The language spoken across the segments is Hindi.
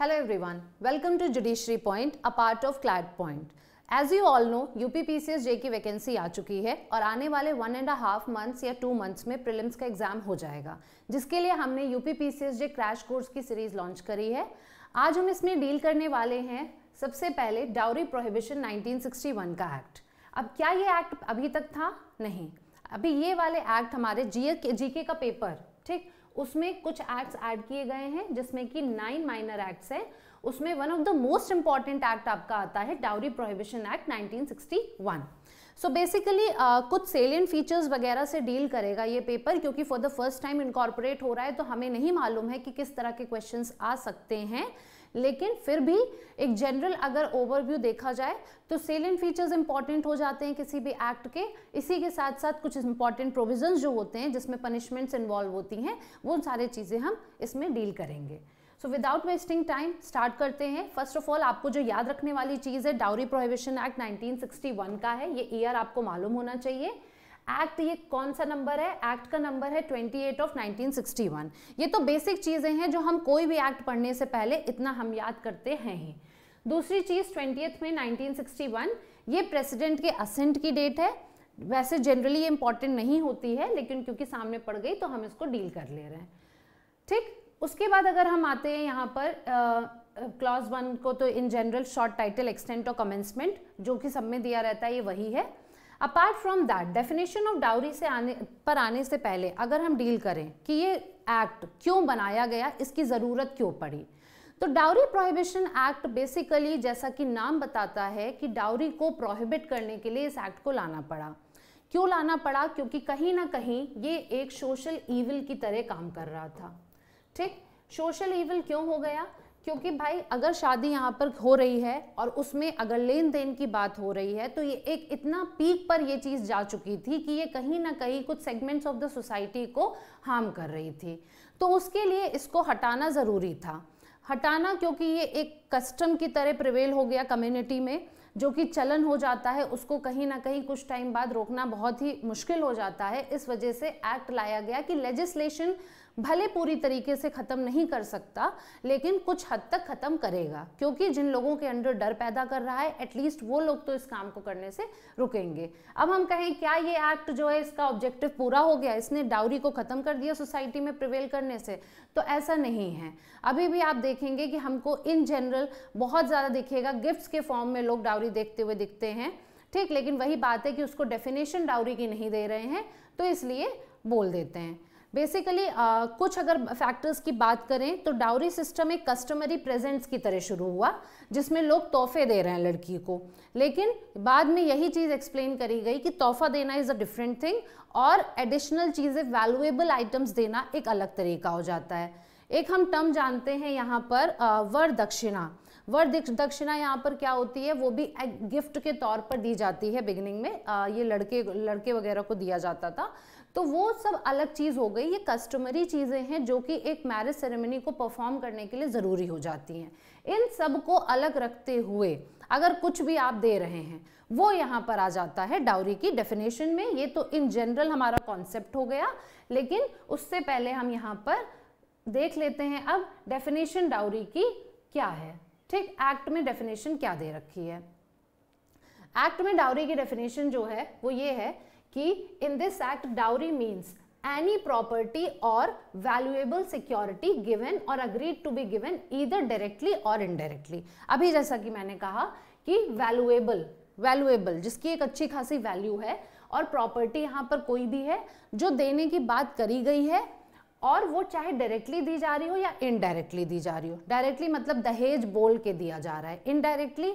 Hello everyone, welcome to Judiciary Point, a part of CLAD Point. As you all know U P P C S J की वैकेंसी आ चुकी है और आने वाले वन एंड हाफ मंथ्स या टू मंथ्स में प्रिलिम्स का एग्जाम हो जाएगा जिसके लिए हमने U P P C S J crash course की सीरीज लॉन्च करी है आज हम इसमें डील करने वाले हैं सबसे पहले डाउरी प्रोहिबिशन 1961 का एक्ट अब क्या ये एक्ट अभी तक था नहीं अभी ये वाले एक्ट हमारे जी के का पेपर ठीक उसमें कुछ एक्ट्स ऐड किए गए हैं जिसमें कि नाइन माइनर एक्ट्स हैं उसमें one of the most important act आपका आता है dowry prohibition act 1961 so so basically uh, कुछ सेलियन फीचर्स वगैरह से डील करेगा ये पेपर क्योंकि for the first time incorporate हो रहा है तो हमें नहीं मालूम है कि किस तरह के क्वेश्चंस आ सकते हैं लेकिन फिर भी एक जनरल अगर ओवरव्यू देखा जाए तो इन फीचर्स इंपॉर्टेंट हो जाते हैं किसी भी एक्ट के इसी के साथ साथ कुछ इंपॉर्टेंट प्रोविजन जो होते हैं जिसमें पनिशमेंट्स इन्वॉल्व होती हैं वो सारी चीज़ें हम इसमें डील करेंगे so without wasting time start करते हैं फर्स्ट ऑफ ऑल आपको जो याद रखने वाली चीज़ है डाउरी प्रोहिबिशन एक्ट 1961 का है ये ईयर आपको मालूम होना चाहिए एक्ट ये कौन सा नंबर है एक्ट का नंबर है 28 ऑफ 1961 ये तो बेसिक चीज़ें हैं जो हम कोई भी एक्ट पढ़ने से पहले इतना हम याद करते हैं ही दूसरी चीज़ ट्वेंटी में 1961 ये प्रेसिडेंट के असेंट की डेट है वैसे जनरली ये इंपॉर्टेंट नहीं होती है लेकिन क्योंकि सामने पड़ गई तो हम इसको डील कर ले रहे हैं ठीक उसके बाद अगर हम आते हैं यहाँ पर क्लॉज वन को तो in general short title extent और कमेंसमेंट जो कि सब में दिया रहता है ये वही है apart from that definition of dowry से आने पर आने से पहले अगर हम डील करें कि ये एक्ट क्यों बनाया गया इसकी ज़रूरत क्यों पड़ी तो डाउरी प्रोहिबिशन एक्ट बेसिकली जैसा कि नाम बताता है कि डाउरी को प्रोहिबिट करने के लिए इस एक्ट को लाना पड़ा क्यों लाना पड़ा क्योंकि कहीं ना कहीं ये एक सोशल ईविल की तरह काम कर रहा था ठीक सोशल ईविल क्यों हो गया क्योंकि भाई अगर शादी यहाँ पर हो रही है और उसमें अगर लेन देन की बात हो रही है तो ये एक इतना पीक पर ये चीज़ जा चुकी थी कि ये कहीं ना कहीं कुछ सेगमेंट्स ऑफ द सोसाइटी को हार्म कर रही थी तो उसके लिए इसको हटाना ज़रूरी था हटाना क्योंकि ये एक कस्टम की तरह प्रिवेल हो गया कम्युनिटी में जो कि चलन हो जाता है उसको कहीं ना कहीं कुछ टाइम बाद रोकना बहुत ही मुश्किल हो जाता है इस वजह से एक्ट लाया गया कि लेजिस्लेशन भले पूरी तरीके से ख़त्म नहीं कर सकता लेकिन कुछ हद तक ख़त्म करेगा क्योंकि जिन लोगों के अंदर डर पैदा कर रहा है एटलीस्ट वो लोग तो इस काम को करने से रुकेंगे अब हम कहें क्या ये एक्ट जो है इसका ऑब्जेक्टिव पूरा हो गया इसने डाउरी को ख़त्म कर दिया सोसाइटी में प्रिवेल करने से तो ऐसा नहीं है अभी भी आप देखेंगे कि हमको इन जनरल बहुत ज़्यादा दिखेगा गिफ्ट्स के फॉर्म में लोग डाउरी देखते हुए दिखते हैं ठीक लेकिन वही बात है कि उसको डेफिनेशन डाउरी की नहीं दे रहे हैं तो इसलिए बोल देते हैं बेसिकली uh, कुछ अगर फैक्टर्स की बात करें तो डाउरी सिस्टम एक कस्टमरी प्रेजेंट्स की तरह शुरू हुआ जिसमें लोग तोहफे दे रहे हैं लड़की को लेकिन बाद में यही चीज़ एक्सप्लेन करी गई कि तोहफा देना इज़ अ डिफरेंट थिंग और एडिशनल चीज़ें वैल्यूएबल आइटम्स देना एक अलग तरीका हो जाता है एक हम टर्म जानते हैं यहाँ पर uh, वर दक्षिणा वर दक्षिणा यहाँ पर क्या होती है वो भी गिफ्ट के तौर पर दी जाती है बिगिनिंग में आ, uh, ये लड़के लड़के वगैरह को दिया जाता था तो वो सब अलग चीज़ हो गई ये कस्टमरी चीज़ें हैं जो कि एक मैरिज सेरेमनी को परफॉर्म करने के लिए ज़रूरी हो जाती हैं इन सब को अलग रखते हुए अगर कुछ भी आप दे रहे हैं वो यहाँ पर आ जाता है डाउरी की डेफिनेशन में ये तो इन जनरल हमारा कॉन्सेप्ट हो गया लेकिन उससे पहले हम यहाँ पर देख लेते हैं अब डेफिनेशन डाउरी की क्या है ठीक एक्ट में डेफिनेशन क्या दे रखी है एक्ट में डाउरी की डेफिनेशन जो है वो ये है कि in this act dowry means any property और वैल्यूएबल सिक्योरिटी गिवन और अग्रीड टू बी गिवन इधर डायरेक्टली और इनडायरेक्टली अभी जैसा कि मैंने कहा कि वैल्यूएबल वैल्यूएबल जिसकी एक अच्छी खासी वैल्यू है और प्रॉपर्टी यहाँ पर कोई भी है जो देने की बात करी गई है और वो चाहे डायरेक्टली दी जा रही हो या इनडायरेक्टली दी जा रही हो डायरेक्टली मतलब दहेज बोल के दिया जा रहा है इनडायरेक्टली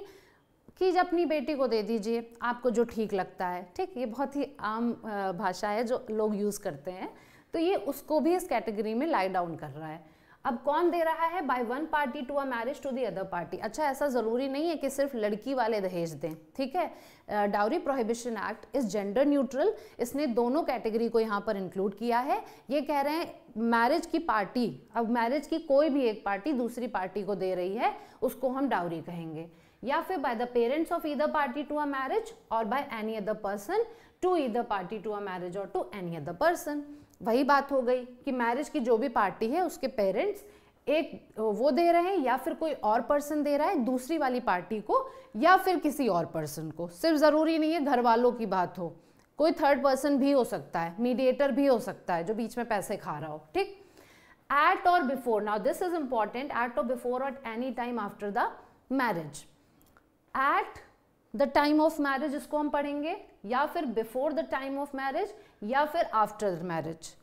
चीज़ अपनी बेटी को दे दीजिए आपको जो ठीक लगता है ठीक ये बहुत ही आम भाषा है जो लोग यूज़ करते हैं तो ये उसको भी इस कैटेगरी में लाई डाउन कर रहा है अब कौन दे रहा है by one party to a marriage to the other party अच्छा ऐसा ज़रूरी नहीं है कि सिर्फ लड़की वाले दहेज दें ठीक है dowry prohibition act is gender neutral इसने दोनों कैटेगरी को यहाँ पर इंक्लूड किया है ये कह रहे हैं मैरिज की पार्टी अब मैरिज की कोई भी एक पार्टी दूसरी पार्टी को दे रही है उसको हम डाउरी कहेंगे या फिर by the parents of either party to a marriage और by any other person to either party to a marriage और टू एनी अदर पर्सन वही बात हो गई कि मैरिज की जो भी पार्टी है उसके पेरेंट्स एक वो दे रहे हैं या फिर कोई और पर्सन दे रहा है दूसरी वाली पार्टी को या फिर किसी और पर्सन को सिर्फ ज़रूरी नहीं है घर वालों की बात हो कोई थर्ड पर्सन भी हो सकता है मीडिएटर भी हो सकता है जो बीच में पैसे खा रहा हो ठीक एट और before now this is important at और before at any time after the marriage at the time of marriage इसको हम पढ़ेंगे या फिर before the time of marriage या फिर after the marriage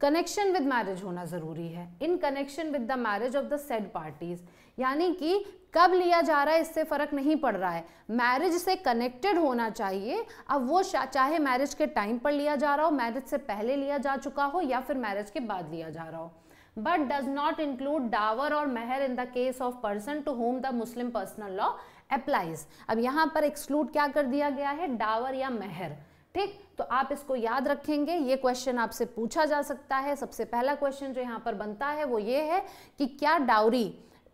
connection with marriage होना ज़रूरी है in connection with the marriage of the said parties यानी कि कब लिया जा रहा है इससे फ़र्क नहीं पड़ रहा है मैरिज से कनेक्टेड होना चाहिए अब वो चाहे मैरिज के टाइम पर लिया जा रहा हो मैरिज से पहले लिया जा चुका हो या फिर मैरिज के बाद लिया जा रहा हो but does not include dower और मेहर in the case of person to whom the Muslim personal law applies अब यहाँ पर एक्सक्लूड क्या कर दिया गया है डावर या मेहर ठीक तो आप इसको याद रखेंगे ये क्वेश्चन आपसे पूछा जा सकता है सबसे पहला क्वेश्चन जो यहाँ पर बनता है वो ये है कि क्या डाउरी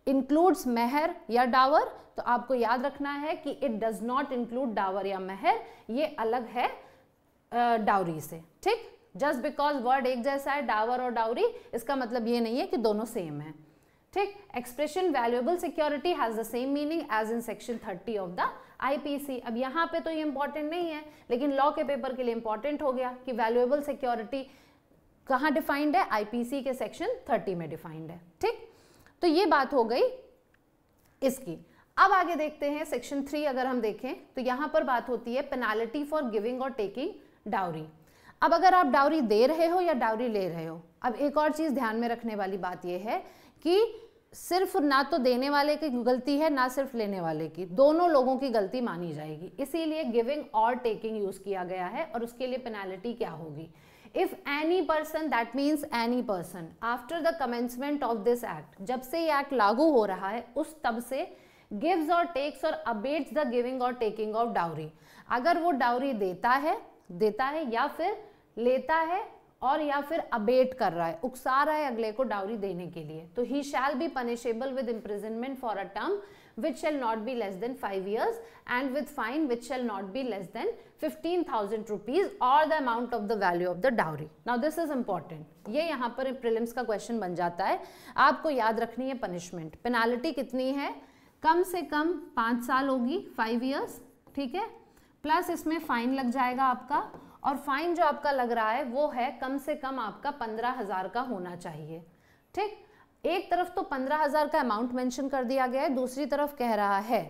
इंक्लूड्स मेहर या डावर तो आपको याद रखना है कि it does not include dower या मेहर ये अलग है डाउरी से ठीक जस्ट बिकॉज वर्ड एक जैसा है डावर और डाउरी इसका मतलब ये नहीं है कि दोनों सेम है ठीक expression valuable security has the same meaning as in section 30 of the IPC अब यहां पे तो ये इंपॉर्टेंट नहीं है लेकिन लॉ के पेपर के लिए इंपॉर्टेंट हो गया कि वैल्यूएबल सिक्योरिटी कहां डिफाइंड है आईपीसी के सेक्शन 30 में डिफाइंड है ठीक तो ये बात हो गई इसकी अब आगे देखते हैं सेक्शन थ्री अगर हम देखें तो यहां पर बात होती है पेनाल्टी फॉर गिविंग और टेकिंग डाउरी अब अगर आप डाउरी दे रहे हो या डाउरी ले रहे हो अब एक और चीज़ ध्यान में रखने वाली बात यह है कि सिर्फ ना तो देने वाले की गलती है ना सिर्फ लेने वाले की दोनों लोगों की गलती मानी जाएगी इसीलिए गिविंग और टेकिंग यूज़ किया गया है और उसके लिए पेनाल्टी क्या होगी if any person that means any person after the commencement of this act जब से ये एक्ट लागू हो रहा है उस तब से गिव्स और टेक्स और अबेट्स द गिविंग और टेकिंग ऑफ डाउरी अगर वो डाउरी देता है देता है या फिर लेता है और या फिर अबेट कर रहा है उकसा रहा है अगले को डाउरी देने के लिए तो ही shall be punishable with imprisonment for a term which shall not be less than five years and with fine which shall not be less than fifteen thousand rupees और the amount of the value of the dowry now this is important ये यहाँ पर प्रिलिम्स का क्वेश्चन बन जाता है आपको याद रखनी है पनिशमेंट पेनाल्टी कितनी है कम से कम पाँच साल होगी फाइव ईयर्स ठीक है प्लस इसमें फाइन लग जाएगा आपका और फाइन जो आपका लग रहा है वो है कम से कम आपका पंद्रह हज़ार का होना चाहिए ठीक एक तरफ तो पंद्रह हज़ार का अमाउंट मेंशन कर दिया गया है दूसरी तरफ कह रहा है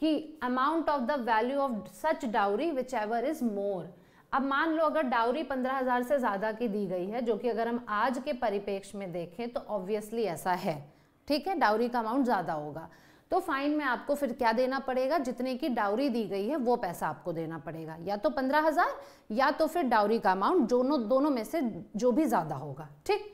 कि amount of the value of such dowry whichever is more अब मान लो अगर डाउरी पंद्रह हज़ार से ज़्यादा की दी गई है जो कि अगर हम आज के परिपेक्ष में देखें तो ऑब्वियसली ऐसा है ठीक है डाउरी का अमाउंट ज़्यादा होगा तो फाइन में आपको फिर क्या देना पड़ेगा जितने की डाउरी दी गई है वो पैसा आपको देना पड़ेगा या तो पंद्रह हज़ार या तो फिर डाउरी का अमाउंट दोनों दोनों में से जो भी ज़्यादा होगा ठीक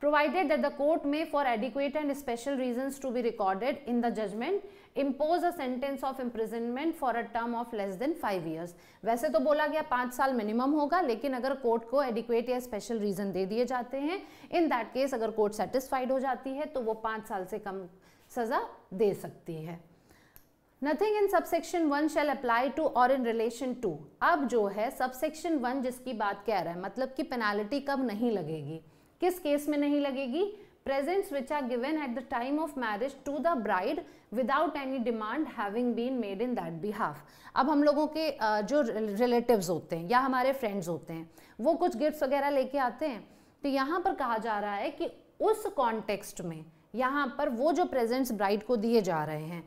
provided that the court may for adequate and special reason to be recorded in the judgment impose a sentence of imprisonment for a term of less than five years वैसे तो बोला गया पाँच साल मिनिमम होगा लेकिन अगर कोर्ट को एडिक्वेट या स्पेशल रीजन दे दिए जाते हैं इन दैट केस अगर कोर्ट सेटिस्फाइड हो जाती है तो वो पाँच साल से कम सज़ा दे सकती है nothing in subsection one shall apply to और इन रिलेशन टू अब जो है सबसेक्शन वन जिसकी बात कह रहा है मतलब कि पेनाल्टी कब नहीं लगेगी किस केस में नहीं लगेगी presents which are given at the time of marriage to the bride without any demand having been made in that behalf अब हम लोगों के जो relatives होते हैं या हमारे फ्रेंड्स होते हैं वो कुछ gifts वगैरह लेके आते हैं तो यहाँ पर कहा जा रहा है कि उस कॉन्टेक्स्ट में यहाँ पर वो जो प्रेजेंट्स ब्राइड को दिए जा रहे हैं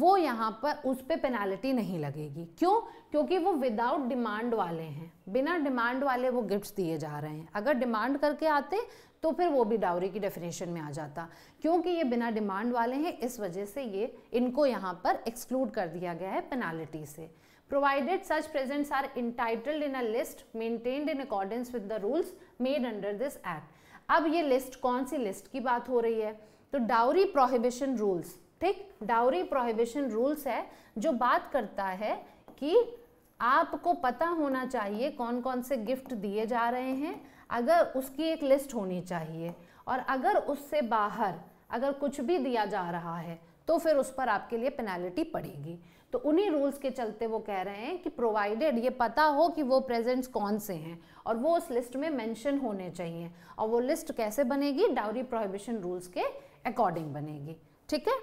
वो यहाँ पर उस पर पेनाल्टी नहीं लगेगी क्यों क्योंकि वो विदाउट डिमांड वाले हैं बिना डिमांड वाले वो गिफ्ट्स दिए जा रहे हैं अगर डिमांड करके आते तो फिर वो भी डाउरी की डेफिनेशन में आ जाता क्योंकि ये बिना डिमांड वाले हैं इस वजह से ये इनको यहाँ पर एक्सक्लूड कर दिया गया है पेनाल्टी से provided such presents are entitled in a list maintained in accordance with the rules made under this act अब ये लिस्ट कौन सी लिस्ट की बात हो रही है तो डाउरी प्रोहिबिशन रूल्स ठीक डाउरी प्रोहिबिशन रूल्स है जो बात करता है कि आपको पता होना चाहिए कौन कौन से गिफ्ट दिए जा रहे हैं अगर उसकी एक लिस्ट होनी चाहिए और अगर उससे बाहर अगर कुछ भी दिया जा रहा है तो फिर उस पर आपके लिए पेनाल्टी पड़ेगी तो उन्हीं रूल्स के चलते वो कह रहे हैं कि प्रोवाइडेड ये पता हो कि वो प्रेजेंट्स कौन से हैं और वो उस लिस्ट में मेंशन होने चाहिए और वो लिस्ट कैसे बनेगी डाउरी प्रोहिबिशन रूल्स के अकॉर्डिंग बनेगी ठीक है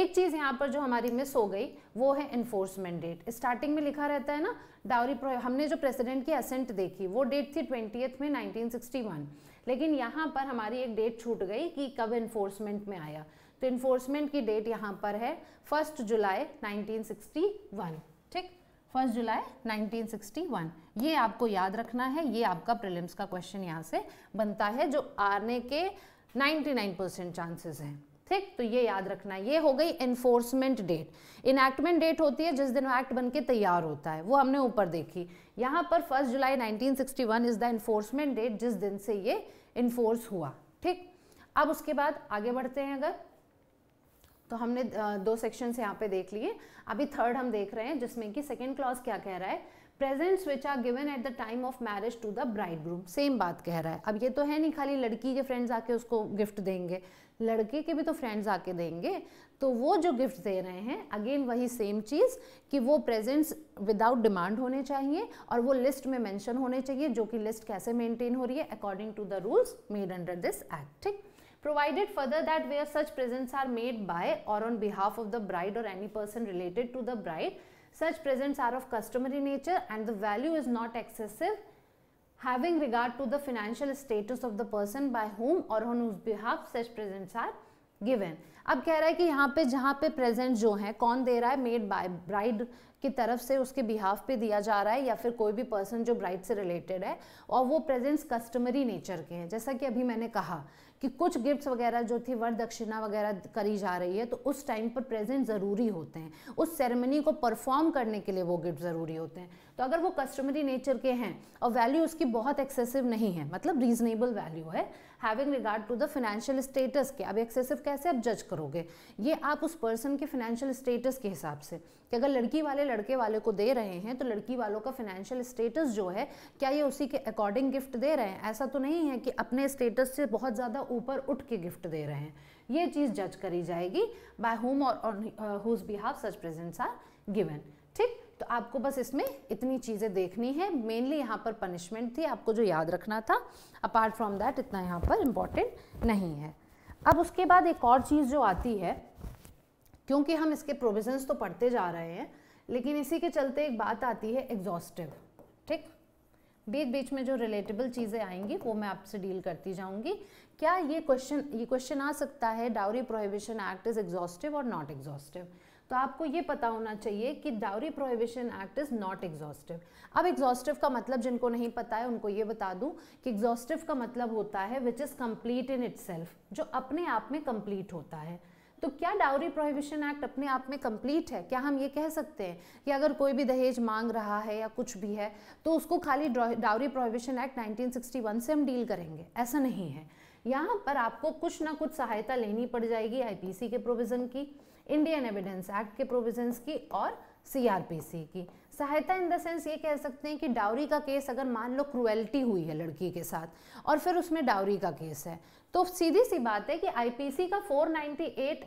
एक चीज़ यहाँ पर जो हमारी मिस हो गई वो है इन्फोर्समेंट डेट स्टार्टिंग में लिखा रहता है ना डाउरी हमने जो प्रेसिडेंट की असेंट देखी वो डेट थी ट्वेंटीथ में 1961 लेकिन यहाँ पर हमारी एक डेट छूट गई कि कब इन्फोर्समेंट में आया तो इन्फोर्समेंट की डेट यहाँ पर है फर्स्ट जुलाई 1961 ठीक फर्स्ट जुलाई 1961 ये आपको याद रखना है ये आपका प्रिलिम्स का क्वेश्चन यहाँ से बनता है जो आने के 99 परसेंट चांसेस हैं ठीक तो ये याद रखना ये हो गई एनफोर्समेंट डेट इनएक्टमेंट डेट होती है जिस दिन वो एक्ट बन के तैयार होता है वो हमने ऊपर देखी यहाँ पर first July 1961 is the enforcement date जिस दिन से ये इन्फोर्स हुआ ठीक अब उसके बाद आगे बढ़ते हैं अगर तो हमने दो सेक्शंस यहाँ पे देख लिए अभी थर्ड हम देख रहे हैं जिसमें कि सेकेंड क्लॉज क्या कह रहा है presents which are given at the time of marriage to the bridegroom same बात कह रहा है अब ये तो है नहीं खाली लड़की के फ्रेंड्स आके उसको गिफ्ट देंगे लड़के के भी तो फ्रेंड्स आके देंगे तो वो जो गिफ्ट दे रहे हैं अगेन वही सेम चीज़ कि वो प्रेजेंट्स विदाउट डिमांड होने चाहिए और वो लिस्ट में मेंशन होने चाहिए जो कि लिस्ट कैसे मेंटेन हो रही है according to the rules made under this act ठीक provided further that where such presents are made by or on behalf of the bride or any person related to the bride Such presents are of customary nature and the value is not excessive having regard to the financial status of the person by whom or on whose behalf such presents are given अब कह रहा है कि यहाँ पे जहाँ पे प्रेजेंट जो है कौन दे रहा है मेड बाय ब्राइड की तरफ से उसके बिहाफ पे दिया जा रहा है या फिर कोई भी पर्सन जो ब्राइड से रिलेटेड है और वो प्रेजेंट्स कस्टमरी नेचर के हैं जैसा कि अभी मैंने कहा कि कुछ गिफ्ट्स वगैरह जो थी वर दक्षिणा वगैरह करी जा रही है तो उस टाइम पर प्रेजेंट ज़रूरी होते हैं उस सेरेमनी को परफॉर्म करने के लिए वो गिफ्ट ज़रूरी होते हैं तो अगर वो कस्टमरी नेचर के हैं और वैल्यू उसकी बहुत एक्सेसिव नहीं है मतलब रीजनेबल वैल्यू है having regard to the financial status के अब एक्सेसिव कैसे आप जज करोगे ये आप उस पर्सन के फाइनेंशियल स्टेटस के हिसाब से कि अगर लड़की वाले लड़के वाले को दे रहे हैं तो लड़की वालों का फाइनेंशियल स्टेटस जो है क्या ये उसी के अकॉर्डिंग गिफ्ट दे रहे हैं ऐसा तो नहीं है कि अपने स्टेटस से बहुत ज़्यादा ऊपर उठ के गिफ्ट दे रहे हैं ये चीज़ जज करी जाएगी बाय होम और हुज बिहाव सच प्रेजेंट्स आर गिवन ठीक तो आपको बस इसमें इतनी चीज़ें देखनी है मेनली यहाँ पर पनिशमेंट थी आपको जो याद रखना था अपार्ट फ्रॉम दैट इतना यहाँ पर इम्पॉर्टेंट नहीं है अब उसके बाद एक और चीज़ जो आती है क्योंकि हम इसके प्रोविजन तो पढ़ते जा रहे हैं लेकिन इसी के चलते एक बात आती है एग्जॉस्टिव ठीक बीच बीच में जो रिलेटेबल चीज़ें आएंगी वो मैं आपसे डील करती जाऊंगी क्या ये क्वेश्चन ये क्वेश्चन आ सकता है dowry prohibition act is exhaustive और नॉट एग्जॉस्टिव तो आपको ये पता होना चाहिए कि dowry prohibition act is not exhaustive अब एग्जॉस्टिव का मतलब जिनको नहीं पता है उनको ये बता दूं कि एग्जॉस्टिव का मतलब होता है which is complete in it जो अपने आप में कम्प्लीट होता है तो क्या डाउरी प्रोहिबिशन एक्ट अपने आप में कंप्लीट है क्या हम ये कह सकते हैं कि अगर कोई भी दहेज मांग रहा है या कुछ भी है तो उसको खाली डाउरी प्रोहिबिशन एक्ट 1961 से हम डील करेंगे ऐसा नहीं है यहाँ पर आपको कुछ ना कुछ सहायता लेनी पड़ जाएगी आईपीसी के प्रोविज़न की इंडियन एविडेंस एक्ट के प्रोविजंस की और सीआरपीसी की सहायता इन द सेंस ये कह सकते हैं कि डाउरी का केस अगर मान लो क्रुएल्टी हुई है लड़की के साथ और फिर उसमें डाउरी का केस है तो सीधी सी बात है कि आईपीसी का 498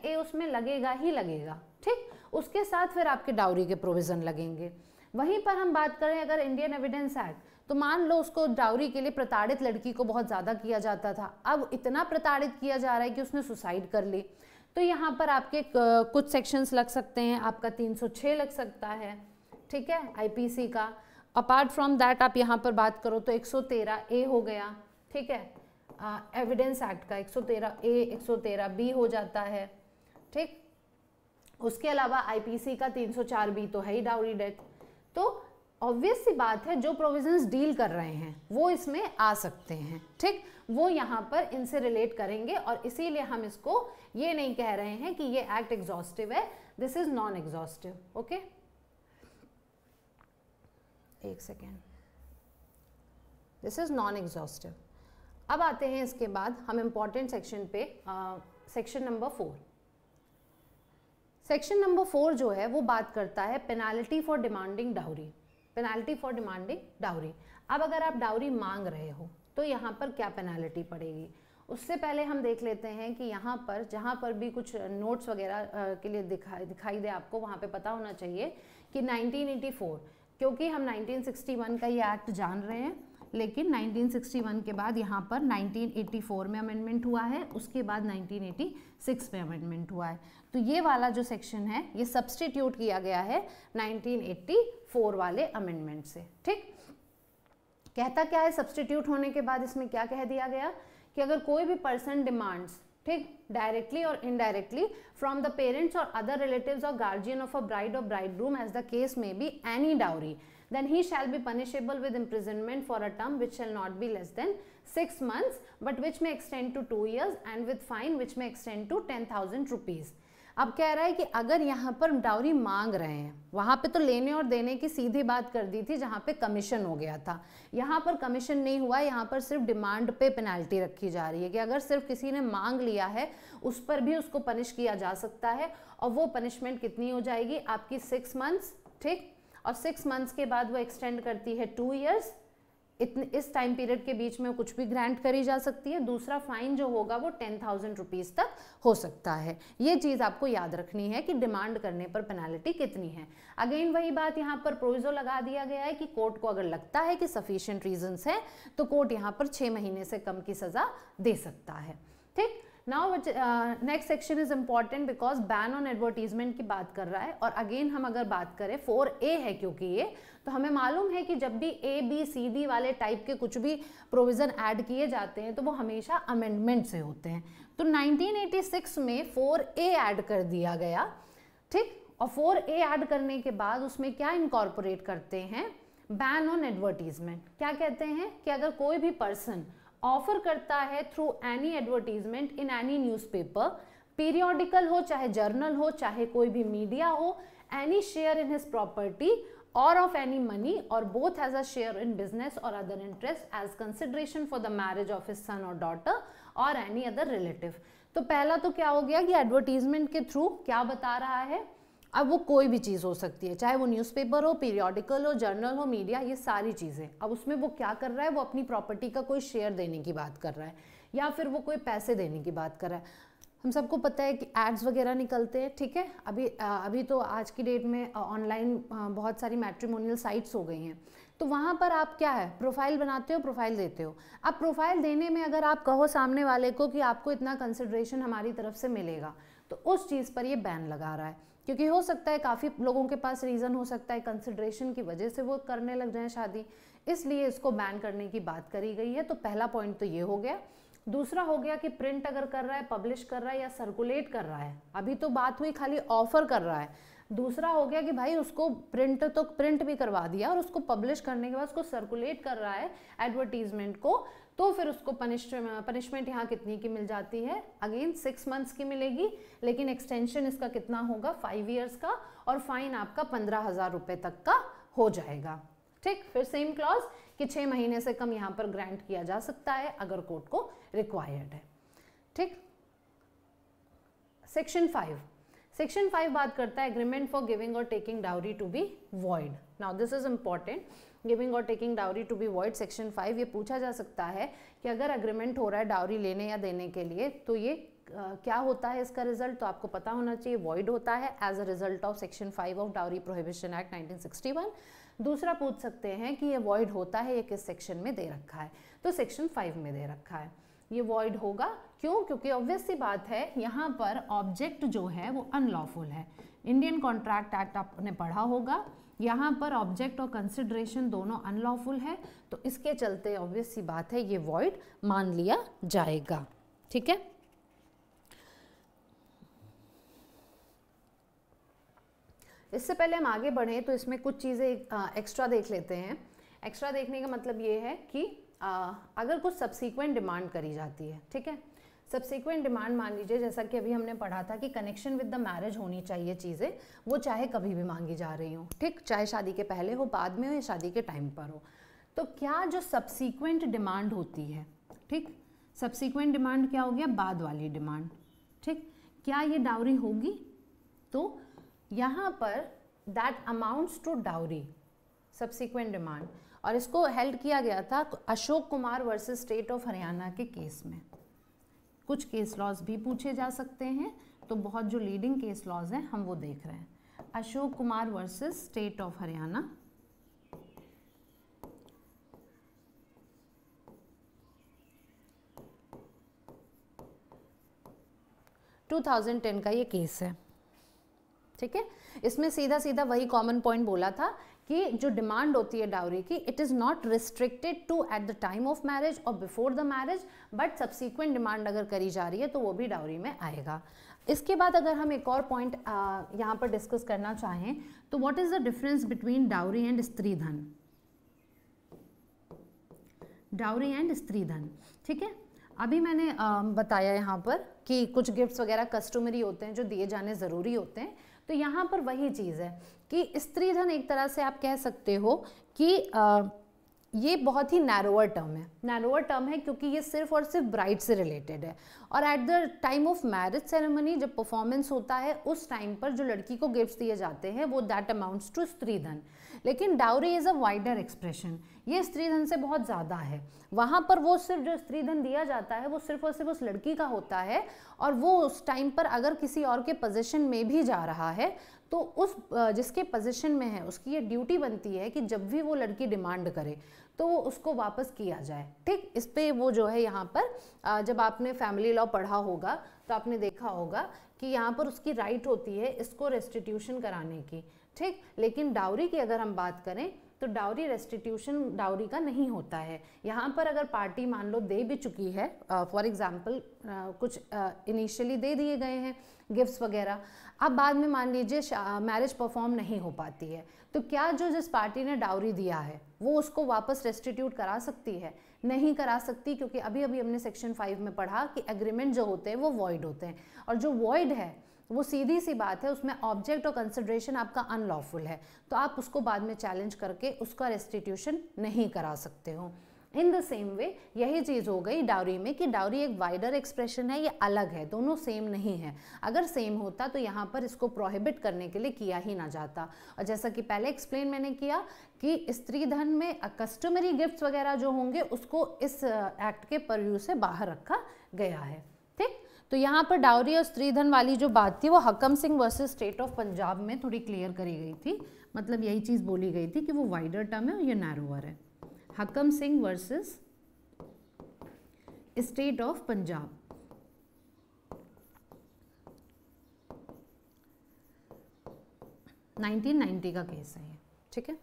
ए उसमें लगेगा ही लगेगा ठीक उसके साथ फिर आपके डाउरी के प्रोविज़न लगेंगे वहीं पर हम बात करें अगर इंडियन एविडेंस एक्ट तो मान लो उसको डाउरी के लिए प्रताड़ित लड़की को बहुत ज़्यादा किया जाता था अब इतना प्रताड़ित किया जा रहा है कि उसने सुसाइड कर ली तो यहाँ पर आपके कुछ सेक्शंस लग सकते हैं आपका 306 लग सकता है ठीक है आईपीसी का अपार्ट फ्रॉम दैट आप यहाँ पर बात करो तो 113 ए हो गया ठीक है एविडेंस एक्ट का 113 ए 113 बी हो जाता है ठीक उसके अलावा आईपीसी का 304 बी तो है ही डाउरी डेथ तो ऑब्वियस सी बात है जो प्रोविजंस डील कर रहे हैं वो इसमें आ सकते हैं ठीक वो यहाँ पर इनसे रिलेट करेंगे और इसीलिए हम इसको ये नहीं कह रहे हैं कि ये एक्ट एग्जॉस्टिव है this is non exhaustive okay एक second this is non exhaustive अब आते हैं इसके बाद हम इम्पॉर्टेंट सेक्शन पे section number four section number four जो है वो बात करता है penalty for demanding dowry penalty for demanding dowry अब अगर आप डाउरी मांग रहे हो तो यहाँ पर क्या पेनाल्टी पड़ेगी उससे पहले हम देख लेते हैं कि यहाँ पर जहाँ पर भी कुछ नोट्स वगैरह के लिए दिखाई दिखाई दे आपको वहाँ पे पता होना चाहिए कि 1984 क्योंकि हम 1961 का ये एक्ट जान रहे हैं लेकिन 1961 के बाद यहाँ पर 1984 में अमेंडमेंट हुआ है उसके बाद 1986 में अमेंडमेंट हुआ है तो ये वाला जो सेक्शन है ये सब्सटीट्यूट किया गया है 1984 वाले अमेंडमेंट से ठीक कहता क्या है सब्सटीट्यूट होने के बाद इसमें क्या कह दिया गया कि अगर कोई भी पर्सन डिमांड्स ठीक डायरेक्टली और इनडायरेक्टली फ्रॉम द पेरेंट्स और अदर रिलेटिव्स और गार्जियन ऑफ अ ब्राइड और bridegroom as the case may be any dowry he shall be punishable with imprisonment for a term which shall not be less than six months but which may extend to two years and with fine which may extend to ten thousand rupees अब कह रहा है कि अगर यहाँ पर डाउरी मांग रहे हैं वहाँ पे तो लेने और देने की सीधी बात कर दी थी जहाँ पे कमीशन हो गया था यहाँ पर कमीशन नहीं हुआ यहाँ पर सिर्फ डिमांड पे पेनाल्टी रखी जा रही है कि अगर सिर्फ किसी ने मांग लिया है उस पर भी उसको पनिश किया जा सकता है और वो पनिशमेंट कितनी हो जाएगी आपकी सिक्स मंथ्स ठीक और सिक्स मंथ्स के बाद वो एक्सटेंड करती है टू ईयर्स इतने इस टाइम पीरियड के बीच में कुछ भी ग्रांट करी जा सकती है दूसरा फाइन जो होगा वो टेन थाउजेंड रुपीज़ तक हो सकता है ये चीज़ आपको याद रखनी है कि डिमांड करने पर पेनाल्टी कितनी है अगेन वही बात यहाँ पर प्रोविज़ो लगा दिया गया है कि कोर्ट को अगर लगता है कि सफिशियंट रीजन है तो कोर्ट यहाँ पर छह महीने से कम की सज़ा दे सकता है ठीक now next section is important because ban on advertisement की बात कर रहा है और अगेन हम अगर बात करें फोर ए है क्योंकि ये तो हमें मालूम है कि जब भी ए बी सी डी वाले टाइप के कुछ भी प्रोविज़न ऐड किए जाते हैं तो वो हमेशा अमेंडमेंट से होते हैं तो 1986 में फोर ए ऐड कर दिया गया ठीक और फोर ए ऐड करने के बाद उसमें क्या इनकॉर्पोरेट करते हैं बैन ऑन एडवर्टीजमेंट क्या कहते हैं कि अगर कोई भी पर्सन ऑफर करता है through any advertisement in any newspaper periodical हो चाहे जर्नल हो चाहे कोई भी मीडिया हो any share in his property और ऑफ एनी मनी और both as a share in business और other interest as consideration for the marriage of his son और डॉटर और एनी अदर रिलेटिव तो पहला तो क्या हो गया कि एडवर्टीजमेंट के थ्रू क्या बता रहा है अब वो कोई भी चीज़ हो सकती है चाहे वो न्यूज़पेपर हो पीरियोडिकल हो जर्नल हो मीडिया ये सारी चीज़ें अब उसमें वो क्या कर रहा है वो अपनी प्रॉपर्टी का कोई शेयर देने की बात कर रहा है या फिर वो कोई पैसे देने की बात कर रहा है हम सबको पता है कि एड्स वगैरह निकलते हैं ठीक है अभी अभी तो आज की डेट में ऑनलाइन बहुत सारी मैट्रिमोनियल साइट्स हो गई हैं तो वहाँ पर आप क्या है प्रोफाइल बनाते हो प्रोफाइल देते हो अब प्रोफाइल देने में अगर आप कहो सामने वाले को कि आपको इतना कंसिड्रेशन हमारी तरफ से मिलेगा तो उस चीज़ पर ये बैन लगा रहा है क्योंकि हो सकता है काफ़ी लोगों के पास रीज़न हो सकता है कंसिड्रेशन की वजह से वो करने लग जाए शादी इसलिए इसको बैन करने की बात करी गई है तो पहला पॉइंट तो ये हो गया दूसरा हो गया कि प्रिंट अगर कर रहा है पब्लिश कर रहा है या सर्कुलेट कर रहा है अभी तो बात हुई खाली ऑफर कर रहा है दूसरा हो गया कि भाई उसको प्रिंट तो प्रिंट भी करवा दिया और उसको पब्लिश करने के बाद उसको सर्कुलेट कर रहा है एडवर्टीजमेंट को तो फिर उसको पनिशमेंट पनिशमेंट यहाँ कितनी की मिल जाती है अगेन सिक्स मंथ्स की मिलेगी लेकिन एक्सटेंशन इसका कितना होगा फाइव ईयर्स का और फाइन आपका पंद्रह हज़ार रुपये तक का हो जाएगा ठीक फिर सेम क्लॉज कि छः महीने से कम यहाँ पर ग्रांट किया जा सकता है अगर कोर्ट को रिक्वायर्ड है ठीक सेक्शन फाइव सेक्शन फाइव बात करता है एग्रीमेंट फॉर गिविंग और taking dowry to be void now this is important giving और taking dowry to be void section five ये पूछा जा सकता है कि अगर अग्रीमेंट हो रहा है डाउरी लेने या देने के लिए तो ये Uh, क्या होता है इसका रिजल्ट तो आपको पता होना चाहिए वॉइड होता है as a result of section five of dowry prohibition act 1961 दूसरा पूछ सकते हैं कि ये वॉइड होता है ये किस सेक्शन में दे रखा है तो सेक्शन फाइव में दे रखा है ये वॉइड होगा क्यों क्योंकि ऑब्वियस सी बात है यहाँ पर ऑब्जेक्ट जो है वो अनलॉफुल है इंडियन कॉन्ट्रैक्ट एक्ट आपने पढ़ा होगा यहाँ पर ऑब्जेक्ट और कंसिडरेशन दोनों अनलॉफुल है तो इसके चलते ऑब्वियस सी बात है ये वॉइड मान लिया जाएगा ठीक है इससे पहले हम आगे बढ़े तो इसमें कुछ चीज़ें एक्स्ट्रा देख लेते हैं एक्स्ट्रा देखने का मतलब ये है कि आ, अगर कुछ सब्सिक्वेंट डिमांड करी जाती है ठीक है सबसिक्वेंट डिमांड मान लीजिए जैसा कि अभी हमने पढ़ा था कि कनेक्शन विद द मैरिज होनी चाहिए चीज़ें वो चाहे कभी भी मांगी जा रही हो ठीक चाहे शादी के पहले हो बाद में हो या शादी के टाइम पर हो तो क्या जो सबसिक्वेंट डिमांड होती है ठीक सबसिक्वेंट डिमांड क्या हो गया बाद वाली डिमांड ठीक क्या ये डाउरी होगी तो यहाँ पर that amounts to dowry subsequent demand और इसको हेल्ड किया गया था Ashok Kumar versus state of Haryana के केस में कुछ केस लॉज भी पूछे जा सकते हैं तो बहुत जो लीडिंग केस लॉज हैं हम वो देख रहे हैं Ashok Kumar versus state of Haryana two thousand ten का ये केस है ठीक है इसमें सीधा सीधा वही कॉमन पॉइंट बोला था कि जो डिमांड होती है डाउरी की it is not restricted to at the time of marriage और before the marriage but subsequent demand अगर करी जा रही है तो वो भी डाउरी में आएगा इसके बाद अगर हम एक और पॉइंट यहाँ पर डिस्कस करना चाहें तो what is the difference between dowry and stridhan dowry and स्त्री धन ठीक है अभी मैंने बताया यहाँ पर कि कुछ गिफ्ट्स वगैरह कस्टमरी होते हैं जो दिए जाने ज़रूरी होते हैं तो यहाँ पर वही चीज़ है कि स्त्री धन एक तरह से आप कह सकते हो कि आ, ये बहुत ही नैरोअर टर्म है नैरोअर टर्म है क्योंकि ये सिर्फ और सिर्फ ब्राइड से रिलेटेड है और at the time of marriage ceremony जब परफॉर्मेंस होता है उस टाइम पर जो लड़की को गिफ्ट्स दिए जाते हैं वो that amounts to stridhan लेकिन dowry is a wider expression ये स्त्री धन से बहुत ज़्यादा है वहाँ पर वो सिर्फ जो स्त्री धन दिया जाता है वो सिर्फ और सिर्फ उस लड़की का होता है और वो उस टाइम पर अगर किसी और के पोजिशन में भी जा रहा है तो उस जिसके पोजीशन में है उसकी ये ड्यूटी बनती है कि जब भी वो लड़की डिमांड करे तो वो उसको वापस किया जाए ठीक इस पर वो जो है यहाँ पर जब आपने फैमिली लॉ पढ़ा होगा तो आपने देखा होगा कि यहाँ पर उसकी राइट होती है इसको रेस्टिट्यूशन कराने की ठीक लेकिन डाउरी की अगर हम बात करें तो डाउरी रेस्टिट्यूशन डाउरी का नहीं होता है यहाँ पर अगर पार्टी मान लो दे भी चुकी है फॉर uh, एग्ज़ाम्पल uh, कुछ इनिशियली uh, दे दिए गए हैं गिफ्ट्स वगैरह अब बाद में मान लीजिए मैरिज परफॉर्म नहीं हो पाती है तो क्या जो जिस पार्टी ने डाउरी दिया है वो उसको वापस रेस्टिट्यूट करा सकती है नहीं करा सकती क्योंकि अभी अभी हमने सेक्शन फाइव में पढ़ा कि एग्रीमेंट जो होते हैं वो वॉइड होते हैं और जो वॉइड है वो सीधी सी बात है उसमें ऑब्जेक्ट और कंसिड्रेशन आपका अनलॉफुल है तो आप उसको बाद में चैलेंज करके उसका रेस्टिट्यूशन नहीं करा सकते हो इन द सेम वे यही चीज़ हो गई डाउरी में कि डाउरी एक वाइडर एक्सप्रेशन है ये अलग है दोनों सेम नहीं है अगर सेम होता तो यहाँ पर इसको प्रोहिबिट करने के लिए किया ही ना जाता और जैसा कि पहले एक्सप्लेन मैंने किया कि स्त्री धन में कस्टमरी गिफ्ट्स वगैरह जो होंगे उसको इस एक्ट uh, के परव्यू से बाहर रखा गया है तो यहाँ पर डाउरी और स्त्रीधन वाली जो बात थी वो Hakam Singh versus state of Punjab में थोड़ी क्लियर करी गई थी मतलब यही चीज़ बोली गई थी कि वो वाइडर टर्म है और ये नैरोवर है Hakam Singh versus state of Punjab nineteen का केस है ये ठीक है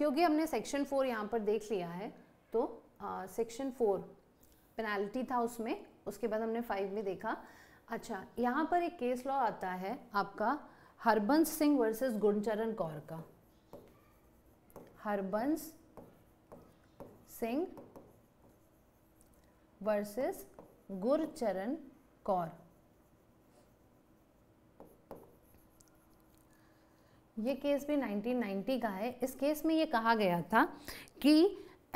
क्योंकि हमने सेक्शन फोर यहाँ पर देख लिया है तो सेक्शन फोर पेनाल्टी था उसमें उसके बाद हमने फाइव में देखा अच्छा यहाँ पर एक केस लॉ आता है आपका हरबंस सिंह वर्सेस गुणचरण कौर का हरबंस सिंह वर्सेस गुरचरण कौर ये केस भी 1990 का है इस केस में ये कहा गया था कि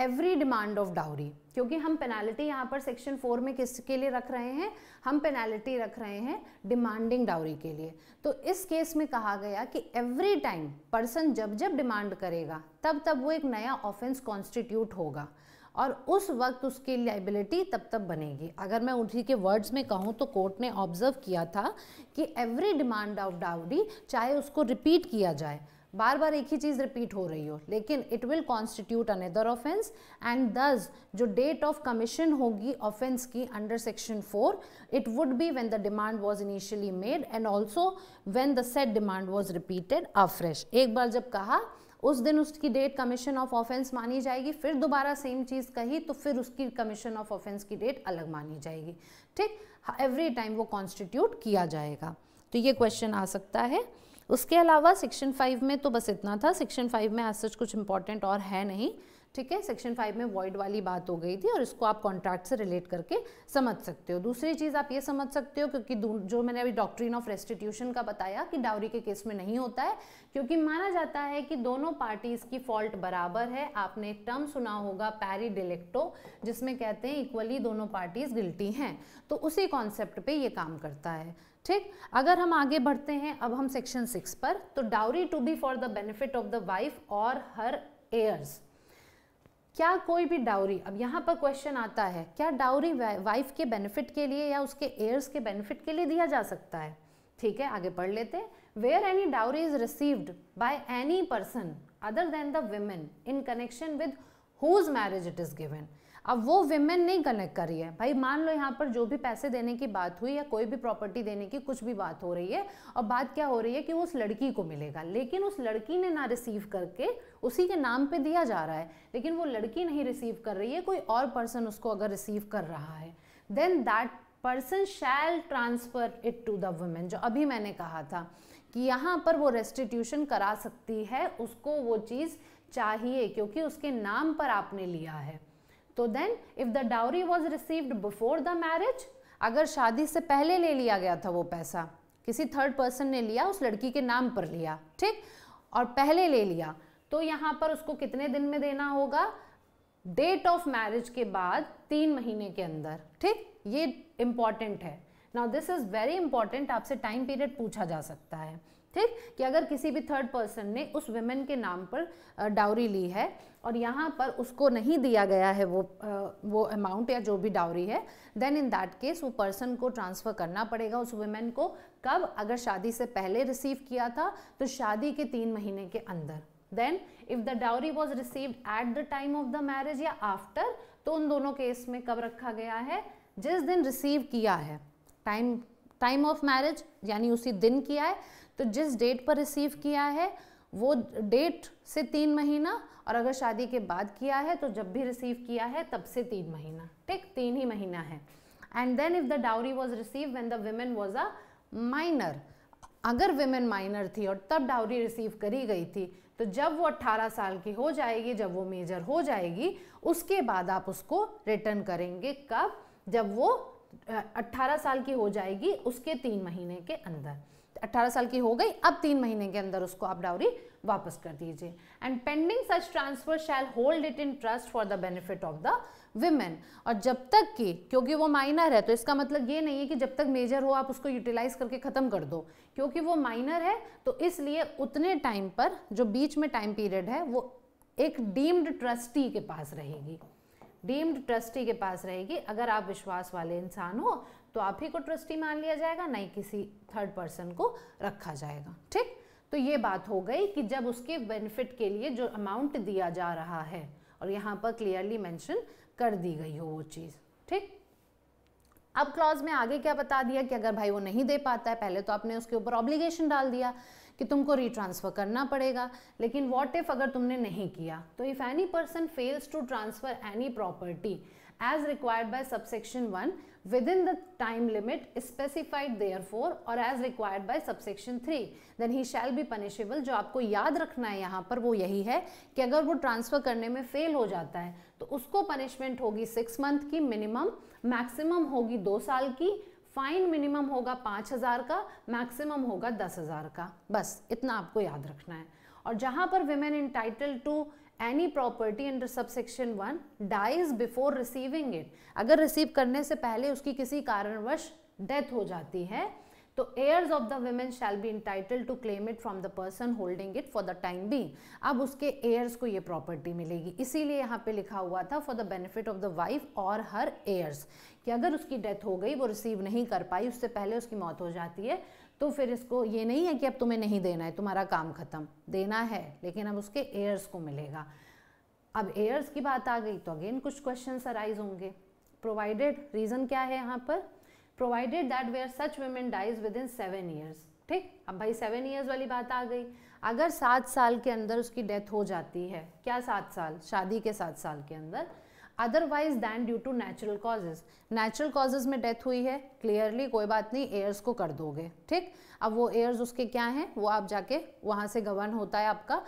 एवरी डिमांड ऑफ डाउरी क्योंकि हम पेनाल्टी यहाँ पर सेक्शन फोर में किसके लिए रख रहे हैं हम पेनाल्टी रख रहे हैं डिमांडिंग डाउरी के लिए तो इस केस में कहा गया कि एवरी टाइम पर्सन जब जब डिमांड करेगा तब तब वो एक नया ऑफेंस कॉन्स्टिट्यूट होगा और उस वक्त उसकी लाइबिलिटी तब तक बनेगी अगर मैं उसी के वर्ड्स में कहूँ तो कोर्ट ने ऑब्जर्व किया था कि एवरी डिमांड ऑफ डाउडी चाहे उसको रिपीट किया जाए बार बार एक ही चीज़ रिपीट हो रही हो लेकिन it will constitute another offence and this जो डेट ऑफ कमीशन होगी ऑफेंस की under section four it would be when the demand was initially made and also when the said demand was repeated afresh एक बार जब कहा उस दिन उसकी डेट कमीशन ऑफ ऑफेंस मानी जाएगी फिर दोबारा सेम चीज़ कही तो फिर उसकी कमीशन ऑफ ऑफेंस की डेट अलग मानी जाएगी ठीक एवरी टाइम वो कॉन्स्टिट्यूट किया जाएगा तो ये क्वेश्चन आ सकता है उसके अलावा सेक्शन फाइव में तो बस इतना था सेक्शन फाइव में आज सच कुछ इंपॉर्टेंट और है नहीं ठीक है सेक्शन फाइव में वॉइड वाली बात हो गई थी और इसको आप कॉन्ट्रैक्ट से रिलेट करके समझ सकते हो दूसरी चीज़ आप ये समझ सकते हो क्योंकि जो मैंने अभी डॉक्ट्रीन ऑफ रेस्टिट्यूशन का बताया कि डाउरी के केस में नहीं होता है क्योंकि माना जाता है कि दोनों पार्टीज़ की फॉल्ट बराबर है आपने एक टर्म सुना होगा पैरी डिलेक्टो जिसमें कहते हैं इक्वली दोनों पार्टीज़ गिल्टी हैं तो उसी कॉन्सेप्ट पे ये काम करता है ठीक अगर हम आगे बढ़ते हैं अब हम सेक्शन सिक्स पर तो dowry to be for the benefit of the wife और हर एयर्स क्या कोई भी डाउरी अब यहाँ पर क्वेश्चन आता है क्या डाउरी वाइफ के बेनिफिट के लिए या उसके एयर्स के बेनिफिट के लिए दिया जा सकता है ठीक है आगे पढ़ लेते हैं where any dowry is received by any person other than the women in connection with whose marriage it is given अब वो वेमेन नहीं कनेक्ट करी है भाई मान लो यहाँ पर जो भी पैसे देने की बात हुई या कोई भी प्रॉपर्टी देने की कुछ भी बात हो रही है और बात क्या हो रही है कि वो उस लड़की को मिलेगा लेकिन उस लड़की ने ना रिसीव करके उसी के नाम पे दिया जा रहा है लेकिन वो लड़की नहीं रिसीव कर रही है कोई और पर्सन उसको अगर रिसीव कर रहा है then that person shall transfer it to the women जो अभी मैंने कहा था कि यहाँ पर वो रेस्टिट्यूशन करा सकती है उसको वो चीज़ चाहिए क्योंकि उसके नाम पर आपने लिया है तो then if the dowry was received before the marriage अगर शादी से पहले ले लिया गया था वो पैसा किसी थर्ड पर्सन ने लिया उस लड़की के नाम पर लिया ठीक और पहले ले लिया तो यहाँ पर उसको कितने दिन में देना होगा डेट ऑफ मैरिज के बाद तीन महीने के अंदर ठीक ये इंपॉर्टेंट है now this is very important आपसे टाइम पीरियड पूछा जा सकता है ठीक कि अगर किसी भी थर्ड पर्सन ने उस वेमेन के नाम पर डाउरी ली है और यहाँ पर उसको नहीं दिया गया है वो वो अमाउंट या जो भी डाउरी है देन इन दैट केस वो पर्सन को ट्रांसफ़र करना पड़ेगा उस वेमेन को कब अगर शादी से पहले रिसीव किया था तो शादी के तीन महीने के अंदर then if the dowry was received at the time of the marriage या आफ्टर तो उन दोनों केस में कब रखा गया है जिस दिन रिसीव किया है टाइम टाइम ऑफ मैरिज यानी उसी दिन किया है तो जिस डेट पर रिसीव किया है वो डेट से तीन महीना और अगर शादी के बाद किया है तो जब भी रिसीव किया है तब से तीन महीना ठीक तीन ही महीना है and then if the dowry was receive when the women was a minor अगर वेमेन माइनर थी और तब डाउरी रिसीव करी गई थी तो जब वो 18 साल की हो जाएगी जब वो मेजर हो जाएगी उसके बाद आप उसको रिटर्न करेंगे कब जब वो 18 साल की हो जाएगी उसके तीन महीने के अंदर 18 साल की हो गई अब तीन महीने के अंदर उसको आप डाउरी वापस कर दीजिए and pending such transfer shall hold it in trust for the benefit of the women और जब तक कि क्योंकि वो माइनर है तो इसका मतलब ये नहीं है कि जब तक मेजर हो आप उसको यूटिलाइज करके ख़त्म कर दो क्योंकि वो माइनर है तो इसलिए उतने टाइम पर जो बीच में टाइम पीरियड है वो एक डीम्ड ट्रस्टी के पास रहेगी डीम्ड ट्रस्टी के पास रहेगी अगर आप विश्वास वाले इंसान हो तो आप ही को ट्रस्टी मान लिया जाएगा नहीं किसी थर्ड पर्सन को रखा जाएगा ठीक तो ये बात हो गई कि जब उसके बेनिफिट के लिए जो अमाउंट दिया जा रहा है और यहाँ पर क्लियरली मेंशन कर दी गई हो वो चीज़ ठीक अब क्लॉज में आगे क्या बता दिया कि अगर भाई वो नहीं दे पाता है पहले तो आपने उसके ऊपर ऑब्लिगेशन डाल दिया कि तुमको रिट्रांसफ़र करना पड़ेगा लेकिन वॉट इफ़ अगर तुमने नहीं किया तो if any person fails to transfer any property as required by subsection one the time limit specified therefor और as required by subsection three then he shall be punishable जो आपको याद रखना है यहाँ पर वो यही है कि अगर वो ट्रांसफ़र करने में फेल हो जाता है तो उसको पनिशमेंट होगी सिक्स मंथ की मिनिमम मैक्सिमम होगी दो साल की फाइन मिनिमम होगा पाँच हज़ार का मैक्सिमम होगा दस हज़ार का बस इतना आपको याद रखना है और जहाँ पर women entitled to any property under subsection one dies before receiving it अगर रिसीव करने से पहले उसकी किसी कारणवश डेथ हो जाती है तो heirs of the women shall be entitled to claim it from the person holding it for the time be अब उसके एयर्स को ये प्रॉपर्टी मिलेगी इसीलिए यहाँ पे लिखा हुआ था for the benefit of the wife और हर एयर्स कि अगर उसकी डेथ हो गई वो रिसीव नहीं कर पाई उससे पहले उसकी मौत हो जाती है तो फिर इसको ये नहीं है कि अब तुम्हें नहीं देना है तुम्हारा काम ख़त्म देना है लेकिन अब उसके एयर्स को मिलेगा अब एयर्स की बात आ गई तो अगेन कुछ क्वेश्चन अराइज होंगे प्रोवाइडेड रीज़न क्या है यहाँ पर provided that where such women dies within seven years ठीक अब भाई सेवन ईयर्स वाली बात आ गई अगर सात साल के अंदर उसकी डेथ हो जाती है क्या सात साल शादी के सात साल के अंदर otherwise than due to natural causes natural causes में डेथ हुई है क्लियरली कोई बात नहीं एयर्स को कर दोगे ठीक अब वो एयर्स उसके क्या हैं वो आप जाके वहाँ से गवर्न होता है आपका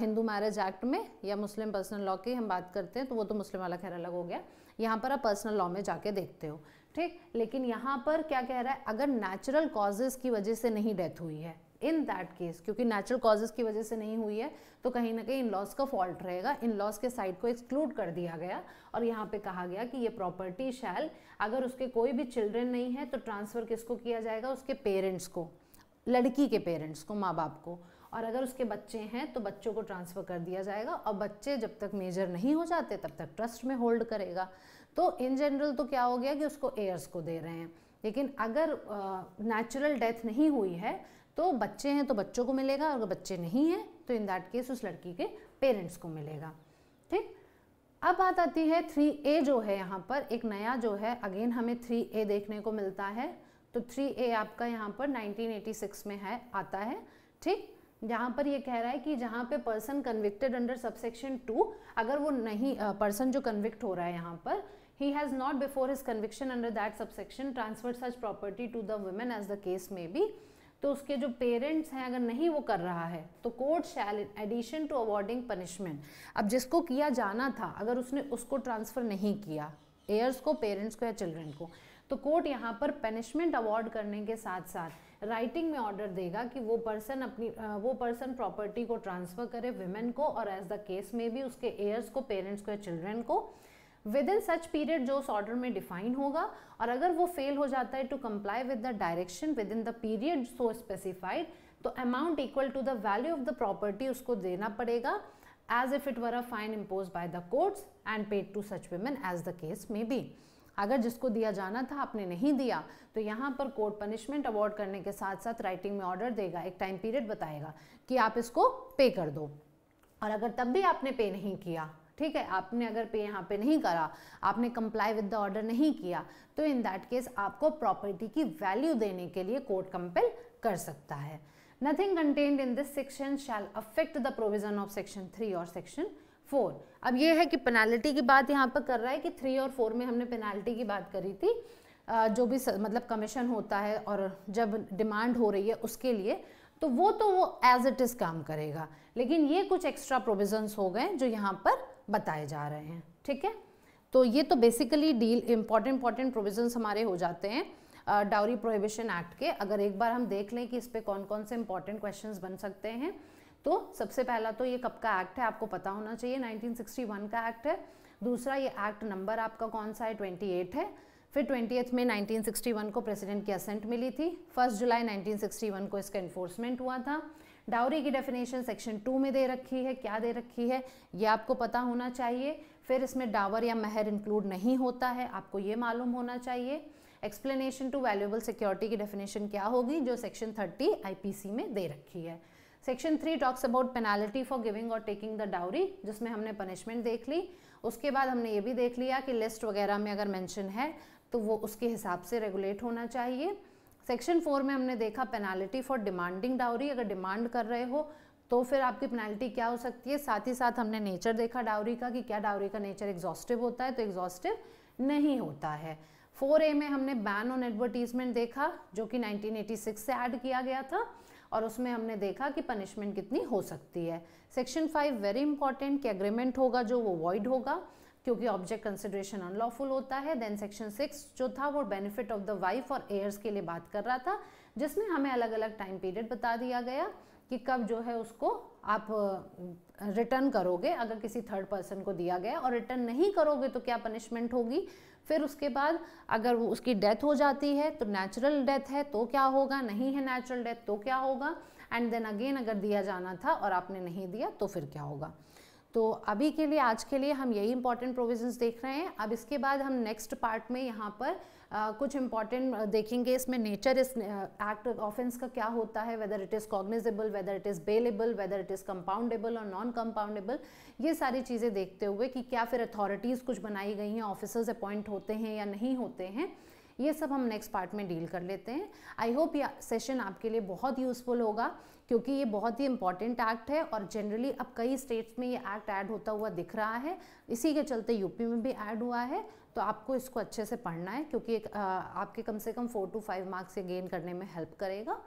हिंदू मैरिज एक्ट में या मुस्लिम पर्सनल लॉ की हम बात करते हैं तो वो तो मुस्लिम वाला खैर अलग हो गया यहाँ पर आप पर्सनल लॉ में जाके देखते हो ठीक लेकिन यहाँ पर क्या कह रहा है अगर नेचुरल कॉजेज़ की वजह से नहीं डेथ हुई है इन दैट केस क्योंकि नेचुरल कॉजेज की वजह से नहीं हुई है तो कहीं ना कहीं इन लॉस का फॉल्ट रहेगा इन लॉस के साइड को एक्सक्लूड कर दिया गया और यहाँ पे कहा गया कि ये प्रॉपर्टी शैल अगर उसके कोई भी चिल्ड्रेन नहीं है तो ट्रांसफ़र किसको किया जाएगा उसके पेरेंट्स को लड़की के पेरेंट्स को माँ बाप को और अगर उसके बच्चे हैं तो बच्चों को ट्रांसफ़र कर दिया जाएगा और बच्चे जब तक मेजर नहीं हो जाते तब तक ट्रस्ट में होल्ड करेगा तो इन जनरल तो क्या हो गया कि उसको एयर्स को दे रहे हैं लेकिन अगर नेचुरल uh, डेथ नहीं हुई है तो बच्चे हैं तो बच्चों को मिलेगा और अगर बच्चे नहीं हैं तो इन दैट केस उस लड़की के पेरेंट्स को मिलेगा ठीक अब बात आती है थ्री ए जो है यहाँ पर एक नया जो है अगेन हमें थ्री ए देखने को मिलता है तो थ्री ए आपका यहाँ पर 1986 में है आता है ठीक जहाँ पर ये कह रहा है कि जहाँ पे person convicted under subsection two अगर वो नहीं पर्सन जो कन्विक्ट हो रहा है यहाँ पर he has not before his conviction under that subsection transferred such property to the women as the case may be तो उसके जो पेरेंट्स हैं अगर नहीं वो कर रहा है तो court shall addition to awarding punishment अब जिसको किया जाना था अगर उसने उसको ट्रांसफ़र नहीं किया एयर्स को पेरेंट्स को या चिल्ड्रन को तो कोर्ट यहाँ पर पनिशमेंट अवॉर्ड करने के साथ साथ राइटिंग में ऑर्डर देगा कि वो पर्सन अपनी वो पर्सन प्रॉपर्टी को ट्रांसफ़र करे विमेन को और एज द केस में भी उसके एयर्स को पेरेंट्स को या चिल्ड्रन को विद इन सच पीरियड जो उस ऑर्डर में डिफाइन होगा और अगर वो फेल हो जाता है to comply with the direction within the period so specified तो amount equal to the value of the property उसको देना पड़ेगा as if it were a fine impose by the courts and paid to such women as the case may be अगर जिसको दिया जाना था आपने नहीं दिया तो यहाँ पर कोर्ट पनिशमेंट अवॉर्ड करने के साथ साथ राइटिंग में ऑर्डर देगा एक टाइम पीरियड बताएगा कि आप इसको पे कर दो और अगर तब भी आपने पे नहीं किया ठीक है आपने अगर पे यहाँ पे नहीं करा आपने कंप्लाई विद द ऑर्डर नहीं किया तो इन दैट केस आपको प्रॉपर्टी की वैल्यू देने के लिए कोर्ट कंपेल कर सकता है nothing contained in this section shall affect the provision of section three और सेक्शन फोर अब ये है कि पेनाल्टी की बात यहाँ पर कर रहा है कि थ्री और फोर में हमने पेनाल्टी की बात करी थी जो भी मतलब कमीशन होता है और जब डिमांड हो रही है उसके लिए तो वो तो वो एज इट इज़ काम करेगा लेकिन ये कुछ एक्स्ट्रा प्रोविजंस हो गए जो यहाँ पर बताए जा रहे हैं ठीक है तो ये तो basically deal important important provisions हमारे हो जाते हैं डाउरी प्रोहिबिशन एक्ट के अगर एक बार हम देख लें कि इस पर कौन कौन से इम्पॉर्टेंट क्वेश्चन बन सकते हैं तो सबसे पहला तो ये कब का एक्ट है आपको पता होना चाहिए 1961 का एक्ट है दूसरा ये एक्ट नंबर आपका कौन सा है 28 है फिर ट्वेंटी में 1961 को प्रेसिडेंट की असेंट मिली थी फर्स्ट जुलाई 1961 को इसका इन्फोर्समेंट हुआ था डाउरी की डेफिनेशन सेक्शन टू में दे रखी है क्या दे रखी है ये आपको पता होना चाहिए फिर इसमें डावर या महर इंक्लूड नहीं होता है आपको ये मालूम होना चाहिए एक्सप्लेनेशन टू वैल्यूएबल सिक्योरिटी की डेफिनेशन क्या होगी जो सेक्शन थर्टी आई में दे रखी है section three talks about penalty for giving और टेकिंग द डाउरी जिसमें हमने पनिशमेंट देख ली उसके बाद हमने ये भी देख लिया कि लिस्ट वगैरह में अगर मैंशन है तो वो उसके हिसाब से रेगुलेट होना चाहिए सेक्शन फोर में हमने देखा पेनाल्टी फॉर डिमांडिंग डाउरी अगर डिमांड कर रहे हो तो फिर आपकी पेनाल्टी क्या हो सकती है साथ ही साथ हमने नेचर देखा डाउरी का कि क्या डाउरी का नेचर एग्जॉस्टिव होता है तो एग्जॉस्टिव नहीं होता है फोर ए में हमने बैन ऑन एडवर्टीजमेंट देखा जो कि 1986 से ऐड किया गया था और उसमें हमने देखा कि पनिशमेंट कितनी हो सकती है सेक्शन फाइव वेरी इंपॉर्टेंट कि एग्रीमेंट होगा जो वो वॉइड होगा क्योंकि ऑब्जेक्ट कंसिडरेशन अनलॉफुल होता है देन सेक्शन सिक्स जो था वो बेनिफिट ऑफ द वाइफ और एयर्स के लिए बात कर रहा था जिसमें हमें अलग अलग टाइम पीरियड बता दिया गया कि कब जो है उसको आप रिटर्न करोगे अगर किसी थर्ड पर्सन को दिया गया और रिटर्न नहीं करोगे तो क्या पनिशमेंट होगी फिर उसके बाद अगर वो उसकी डेथ हो जाती है तो नेचुरल डेथ है तो क्या होगा नहीं है नेचुरल डेथ तो क्या होगा एंड देन अगेन अगर दिया जाना था और आपने नहीं दिया तो फिर क्या होगा तो अभी के लिए आज के लिए हम यही इंपॉर्टेंट प्रोविजंस देख रहे हैं अब इसके बाद हम नेक्स्ट पार्ट में यहाँ पर आ, कुछ इंपॉर्टेंट देखेंगे इसमें नेचर इस एक्ट ऑफेंस का क्या होता है whether it is cognizable whether it is bailable whether it is compoundable और नॉन कंपाउंडेबल ये सारी चीज़ें देखते हुए कि क्या फिर अथॉरिटीज़ कुछ बनाई गई हैं ऑफिसर्स अपॉइंट होते हैं या नहीं होते हैं ये सब हम नेक्स्ट पार्ट में डील कर लेते हैं आई होप ये सेशन आपके लिए बहुत यूज़फुल होगा क्योंकि ये बहुत ही इंपॉर्टेंट एक्ट है और जनरली अब कई स्टेट्स में ये एक्ट ऐड होता हुआ दिख रहा है इसी के चलते यूपी में भी ऐड हुआ है तो आपको इसको अच्छे से पढ़ना है क्योंकि एक, आ, आपके कम से कम फोर टू फाइव मार्क्स ये गेन करने में हेल्प करेगा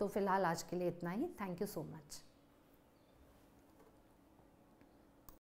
तो फिलहाल आज के लिए इतना ही थैंक यू सो मच